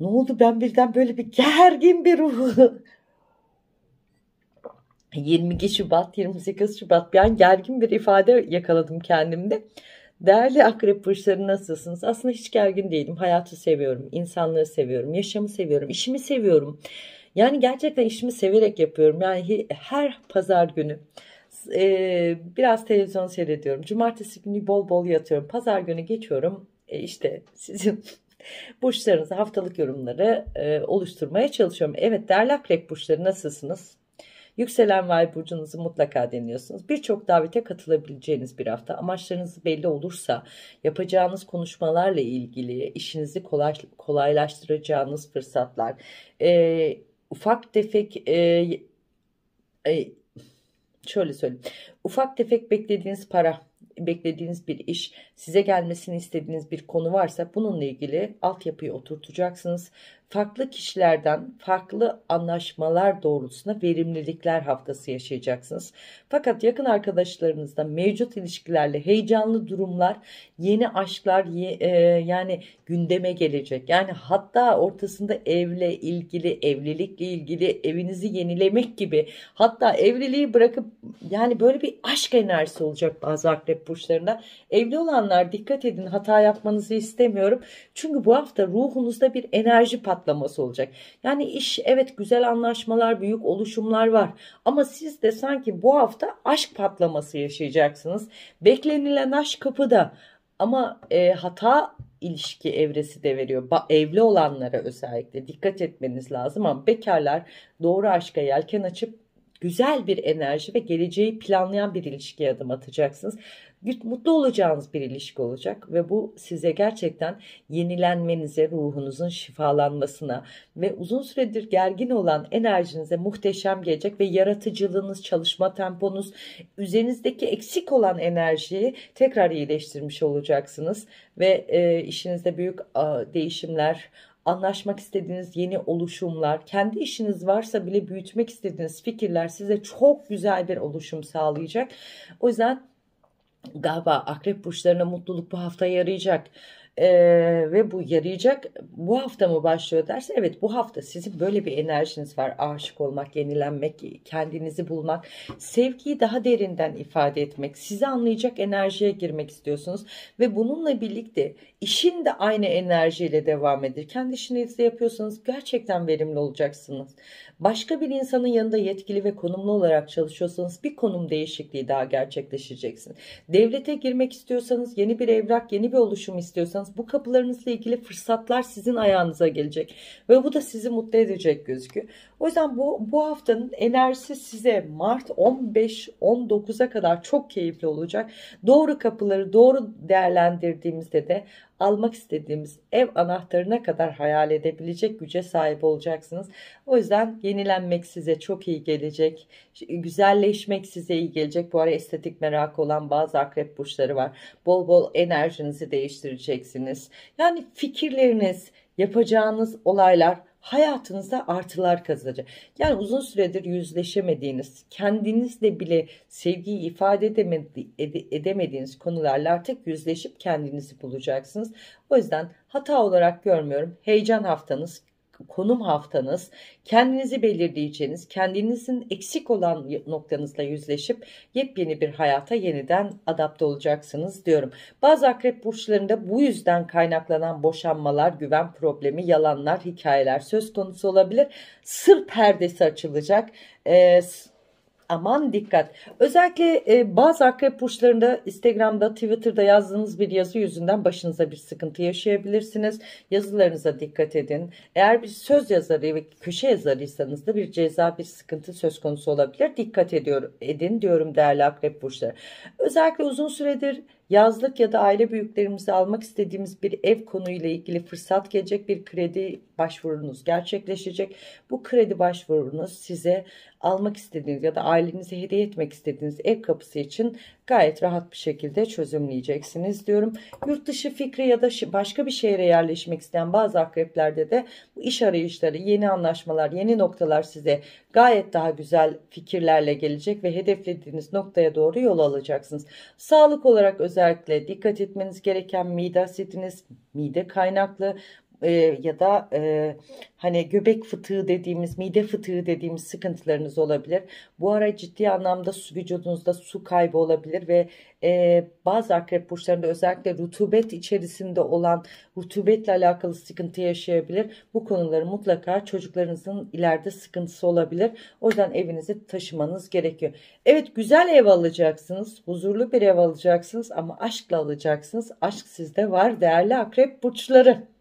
Ne oldu ben birden böyle bir gergin bir ruh. 22 Şubat, 28 Şubat bir an gergin bir ifade yakaladım kendimde. Değerli akrep burçları nasılsınız? Aslında hiç gergin değilim. Hayatı seviyorum, insanları seviyorum, yaşamı seviyorum, işimi seviyorum. Yani gerçekten işimi severek yapıyorum. Yani her pazar günü e, biraz televizyon seyrediyorum. Cumartesi günü bol bol yatıyorum. Pazar günü geçiyorum. E, işte sizin burçlarınızı haftalık yorumları e, oluşturmaya çalışıyorum. Evet değerli akrep burçları nasılsınız? Yükselen ve ay burcunuzu mutlaka dinliyorsunuz. Birçok davete katılabileceğiniz bir hafta. Amaçlarınız belli olursa yapacağınız konuşmalarla ilgili işinizi kolay, kolaylaştıracağınız fırsatlar, e, ufak tefek e, e, şöyle söyleyeyim. Ufak tefek beklediğiniz para beklediğiniz bir iş, size gelmesini istediğiniz bir konu varsa bununla ilgili altyapıyı oturtacaksınız farklı kişilerden farklı anlaşmalar doğrultusunda verimlilikler haftası yaşayacaksınız. Fakat yakın arkadaşlarınızda mevcut ilişkilerle heyecanlı durumlar, yeni aşklar e, yani gündeme gelecek. Yani hatta ortasında evle ilgili, evlilikle ilgili evinizi yenilemek gibi hatta evliliği bırakıp yani böyle bir aşk enerjisi olacak bazı akrep burçlarında. Evli olanlar dikkat edin hata yapmanızı istemiyorum. Çünkü bu hafta ruhunuzda bir enerji patlaması patlaması olacak. Yani iş evet güzel anlaşmalar, büyük oluşumlar var ama siz de sanki bu hafta aşk patlaması yaşayacaksınız. Beklenilen aşk kapıda ama e, hata ilişki evresi de veriyor. Ba evli olanlara özellikle dikkat etmeniz lazım ama bekarlar doğru aşka yelken açıp güzel bir enerji ve geleceği planlayan bir ilişkiye adım atacaksınız. Mutlu olacağınız bir ilişki olacak ve bu size gerçekten yenilenmenize, ruhunuzun şifalanmasına ve uzun süredir gergin olan enerjinize muhteşem gelecek ve yaratıcılığınız, çalışma temponuz, üzerinizdeki eksik olan enerjiyi tekrar iyileştirmiş olacaksınız ve e, işinizde büyük a, değişimler, anlaşmak istediğiniz yeni oluşumlar, kendi işiniz varsa bile büyütmek istediğiniz fikirler size çok güzel bir oluşum sağlayacak. O yüzden galiba akrep burçlarına mutluluk bu hafta yarayacak e, ve bu yarayacak. Bu hafta mı başlıyor derse evet bu hafta sizin böyle bir enerjiniz var. Aşık olmak, yenilenmek, kendinizi bulmak, sevgiyi daha derinden ifade etmek, sizi anlayacak enerjiye girmek istiyorsunuz ve bununla birlikte işin de aynı enerjiyle devam edir. Kendi işinizde yapıyorsanız gerçekten verimli olacaksınız. Başka bir insanın yanında yetkili ve konumlu olarak çalışıyorsanız bir konum değişikliği daha gerçekleşeceksin. Devlete girmek istiyorsanız, yeni bir evrak, yeni bir oluşum istiyorsanız yaparsanız bu kapılarınızla ilgili fırsatlar sizin ayağınıza gelecek. Ve bu da sizi mutlu edecek gözüküyor. O yüzden bu, bu haftanın enerjisi size Mart 15-19'a kadar çok keyifli olacak. Doğru kapıları doğru değerlendirdiğimizde de almak istediğimiz ev anahtarına kadar hayal edebilecek güce sahip olacaksınız. O yüzden yenilenmek size çok iyi gelecek. Güzelleşmek size iyi gelecek. Bu ara estetik merakı olan bazı akrep burçları var. Bol bol enerjinizi değiştireceksiniz. Yani fikirleriniz, yapacağınız olaylar Hayatınızda artılar kazacak. Yani uzun süredir yüzleşemediğiniz, kendinizle bile sevgiyi ifade edemediğiniz konularla artık yüzleşip kendinizi bulacaksınız. O yüzden hata olarak görmüyorum. Heyecan haftanız konum haftanız, kendinizi belirleyeceğiniz, kendinizin eksik olan noktanızla yüzleşip yepyeni bir hayata yeniden adapte olacaksınız diyorum. Bazı akrep burçlarında bu yüzden kaynaklanan boşanmalar, güven problemi, yalanlar, hikayeler söz konusu olabilir. Sır perdesi açılacak. Ee, aman dikkat. Özellikle e, bazı akrep burçlarında Instagram'da Twitter'da yazdığınız bir yazı yüzünden başınıza bir sıkıntı yaşayabilirsiniz. Yazılarınıza dikkat edin. Eğer bir söz yazarı ve köşe yazarıysanız da bir ceza bir sıkıntı söz konusu olabilir. Dikkat ediyor, edin diyorum değerli akrep burçları. Özellikle uzun süredir Yazlık ya da aile büyüklerimizi almak istediğimiz bir ev konuyla ilgili fırsat gelecek bir kredi başvurunuz gerçekleşecek. Bu kredi başvurunuz size almak istediğiniz ya da ailenize hediye etmek istediğiniz ev kapısı için gayet rahat bir şekilde çözümleyeceksiniz diyorum. Yurt dışı fikri ya da başka bir şehre yerleşmek isteyen bazı akreplerde de bu iş arayışları, yeni anlaşmalar, yeni noktalar size gayet daha güzel fikirlerle gelecek ve hedeflediğiniz noktaya doğru yol alacaksınız. Sağlık olarak özellikle dikkat etmeniz gereken mide asidiniz, mide kaynaklı e, ya da e, hani göbek fıtığı dediğimiz, mide fıtığı dediğimiz sıkıntılarınız olabilir. Bu ara ciddi anlamda su, vücudunuzda su kaybı olabilir ve e, bazı akrep burçlarında özellikle rutubet içerisinde olan rutubetle alakalı sıkıntı yaşayabilir. Bu konuları mutlaka çocuklarınızın ileride sıkıntısı olabilir. O yüzden evinizi taşımanız gerekiyor. Evet güzel ev alacaksınız, huzurlu bir ev alacaksınız ama aşkla alacaksınız. Aşk sizde var değerli akrep burçları.